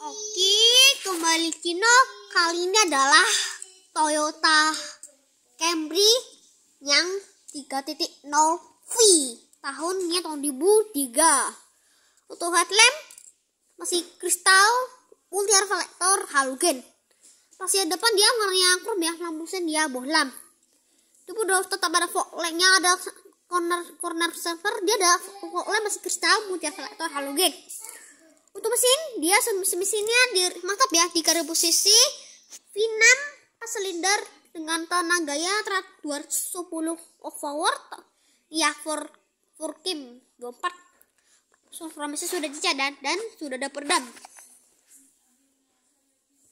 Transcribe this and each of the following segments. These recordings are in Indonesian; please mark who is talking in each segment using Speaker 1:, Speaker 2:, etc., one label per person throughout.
Speaker 1: Oke, kembali Kino. Kali ini adalah Toyota Camry yang 3.0 V. Tahunnya tahun 2003. Untuk headlamp masih kristal multi reflektor halogen. Masih depan dia warnanya krom ya, lampu sen dia bohlam. Itu udah tetap ada fog lampnya ada corner corner server dia ada fog lamp masih kristal multi reflektor halogen. Untuk mesin, dia mesinnya di, mantap ya, di ribu cc, V6, pas silinder dengan tenaga ya 210 forward, ya for for kim 24. Suramisi sudah dicadat dan sudah ada peredam.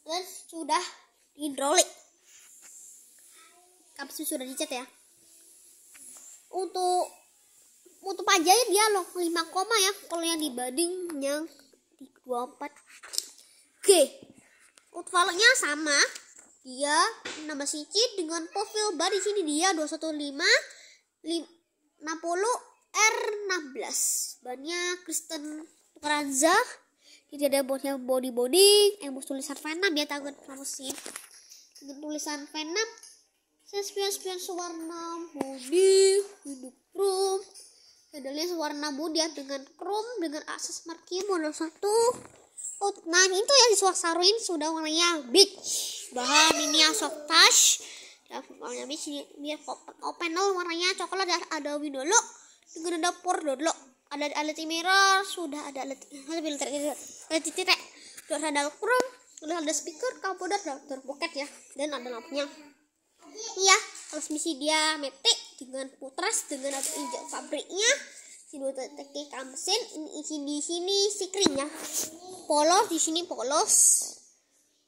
Speaker 1: Dan sudah hidrolik. Kapsul sudah dicat ya. Untuk untuk pajanya dia loh 5 koma ya kalau yang dibanding yang 24 Oke Outvalenya sama dia nama Sici dengan profil bar di sini dia 215 60 R16 bannya Kristen Peranza jadi ada botnya body body eh tulisan Venom ya takut promosi dengan tulisan Venom saya spion suwarna body hidup room Medalist warna muda dengan chrome dengan akses marki model satu. Oh, nah itu yang disuasaruin sudah warnanya beach. Bahan ini asok touch. dan warnanya beach ini biar open, open loh warnanya coklat dan ada window lock. Juga ada dapur dulu. Ada alat mirror, sudah ada alat filter alat titik. sudah ada chrome, sudah ada speaker, komputer, dan pocket ya. Dan ada lampunya. Iya, transmisi dia metik dengan putras dengan atau injak pabriknya teki kamsin ini isi di sini sikrinya polos di sini polos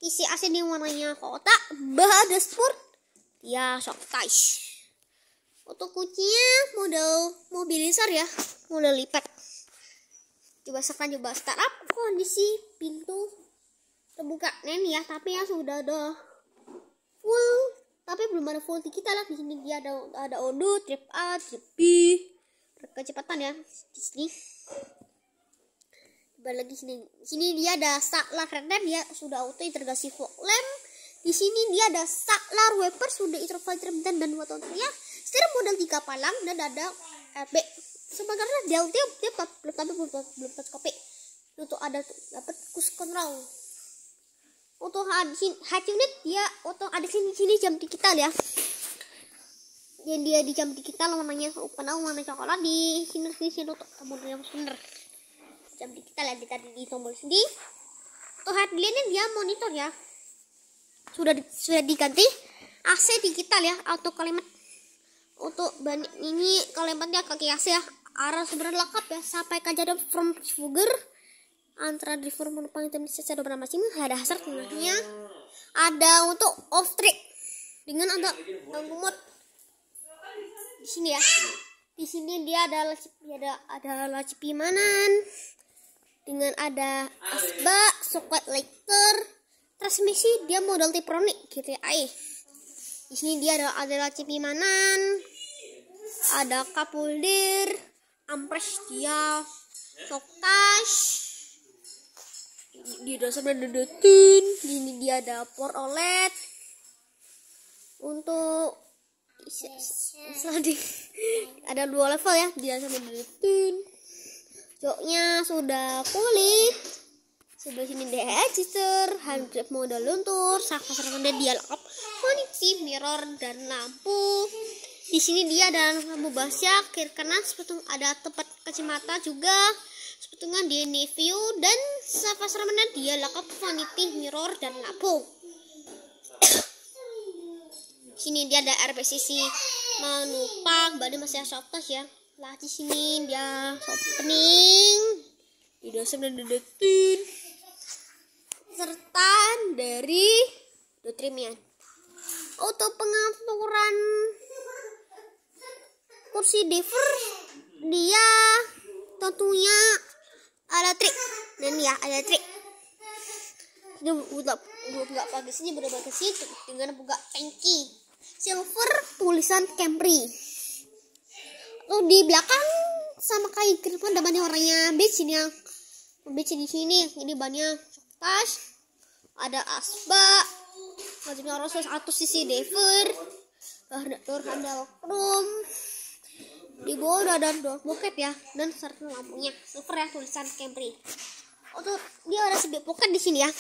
Speaker 1: isi asin yang warnanya kotak badesport ya sok tais untuk kuncinya model mobilizer ya model lipat coba sekarang coba startup kondisi pintu terbuka nih ya tapi ya sudah ada full tapi belum ada multi kita lah di sini dia ada ada odo trip A trip B kecepatan ya di sini coba lagi sini sini dia ada saklar render dia sudah auto integrasi fog lamp di sini dia ada saklar wiper sudah interval interfilter dan dan watonnya setir model tiga palang dan ada RB sebenarnya dia dia dia tapi belum belum belum kopi untuk ada dapat kus control untuk unit dia untuk ada sini sini jam digital ya jadi dia di jam digital namanya open aku mana coklat di sini sini sini untuk yang bener jam ya kita tadi di tombol sini untuk ini dia monitor ya sudah sudah diganti AC digital ya auto kalimat untuk ban ini kalimatnya kaki AC ya arah sebenarnya lengkap ya sampai kajian from sugar antara driver penumpang yang secara bernama sih? ada hasrat tengahnya ada untuk off track dengan ada pemot di sini ya di sini dia ada ada ada laci pimanan dengan ada asba socket lighter transmisi dia model tipronik GTI e. di sini dia ada ada laci pimanan ada kapulir, ampres dia Tokash di dosa dedetin ini dia dapur OLED untuk sliding iya. ada dua level ya dia sama dudutin joknya sudah kulit sebelah sini deh sister handgrip udah luntur sakwa dia dialog koneksi mirror dan lampu di sini dia dan lampu basya kiri kanan ada tempat kacamata juga Sepetungan di Nevio dan Safas Ramana dia lakap Vanity Mirror dan Lapo. sini dia ada RPCC menumpang badan masih Softas ya. Lah di sini dia opening di sebenarnya dan dedetin serta dari Dutrimian Auto pengaturan kursi diver dia tentunya ada trik dan ya ada trik ini udah buka pagi sini berapa ke situ dengan buka tanki silver tulisan Camry Lu di belakang sama kayak ke ada banyak orangnya beach ini yang beach di sini ini banyak pas ada asba ada orang satu sisi dever orang handle chrome di bawah udah ada door pocket ya dan serta lampunya super ya tulisan Camry oh tuh dia ada sebelah pocket di sini ya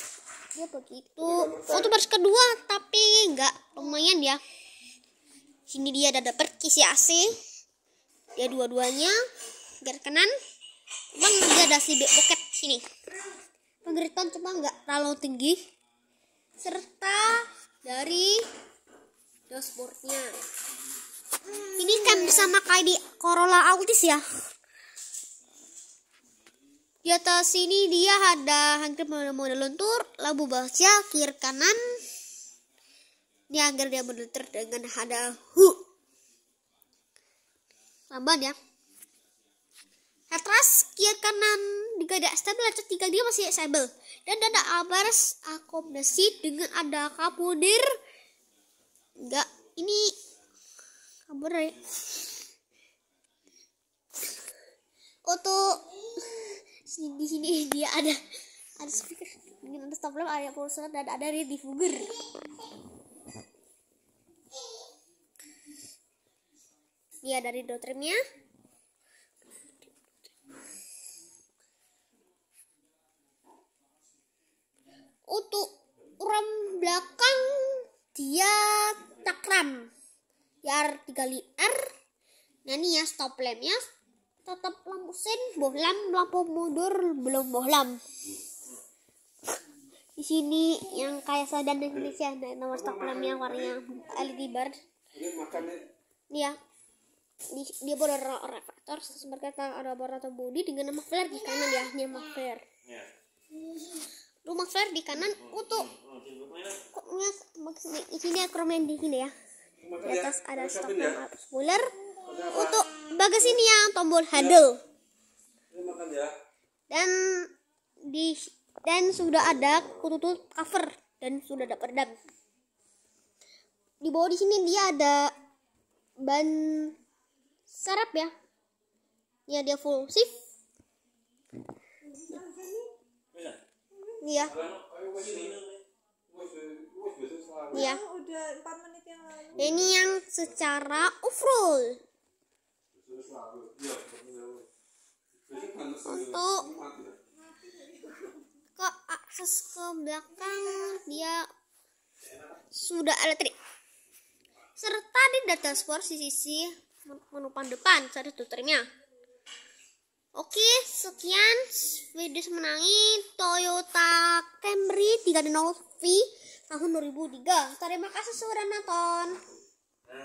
Speaker 1: dia begitu oh tuh baris kedua tapi nggak lumayan ya sini dia ada dapet kisi ya, AC dia dua-duanya biar kanan bang dia ada si pocket sini pengeritan cuma nggak terlalu tinggi serta dari dashboardnya ini kan sama kayak di Corolla Altis ya. Di atas sini dia ada hampir model lentur, labu baca kiri kanan. Ini agar dia berlentur dengan ada hu. Lamban ya. Atas kiri kanan juga ada stabil lancar tiga dia masih stable dan ada abars akomodasi dengan ada kapudir enggak bener ya oh, untuk di sini dia ada ada speaker ada stop lamp ada pulsa dan ada diffuser dia dari dotrimnya untuk rem belakang dia takram R dikali R nah ini ya stop lamp ya, tetap lampu sen bohlam lampu mundur belum bohlam di sini yang kayak sedan Indonesia ada nah, nomor stop lampnya warnanya LED bar ini ya di, dia boleh seperti sebagai ada atau di dengan nama flare di kanan ya nama flare rumah flare di kanan untuk di sini akromen di sini ya di ya? atas ada stok harus buler. Untuk bagas ya, iya. ini yang tombol handle. Dan di dan sudah ada kutu cover dan sudah ada peredam. Di bawah di sini dia ada ban serap ya. Ya dia full shift. Ya? Iya ya ini yang secara overall untuk ke akses ke belakang dia sudah elektrik serta di sport di sisi menu depan cari tutornya Oke, sekian video menangi Toyota Camry 3.0 V tahun 2003. Terima kasih sudah nonton.